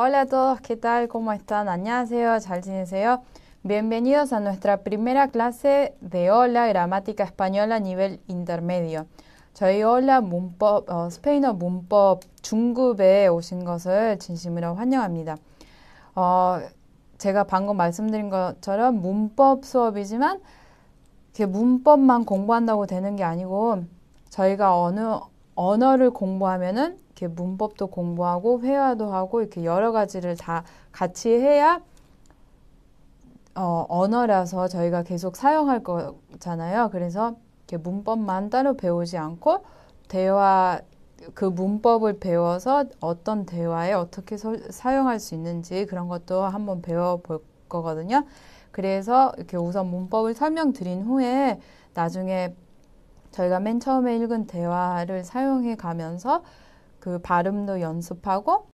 Hola a todos, ¿qué tal? ¿Cómo están? 안녕하세요. 잘 지내세요? Bienvenidos a nuestra primera clase de Hola Gramática Española a nivel intermedio. 저희 Hola 문법, 어, 스페인어 문법 중급에 오신 것을 진심으로 환영합니다. 어, 제가 방금 말씀드린 것처럼 문법 수업이지만 문법만 공부한다고 되는 게 아니고 저희가 어느 언어를 공부하면은 이렇게 문법도 공부하고 회화도 하고 이렇게 여러 가지를 다 같이 해야 어, 언어라서 저희가 계속 사용할 거잖아요. 그래서 이렇게 문법만 따로 배우지 않고 대화 그 문법을 배워서 어떤 대화에 어떻게 서, 사용할 수 있는지 그런 것도 한번 배워볼 거거든요. 그래서 이렇게 우선 문법을 설명드린 후에 나중에 저희가 맨 처음에 읽은 대화를 사용해 가면서 그 발음도 연습하고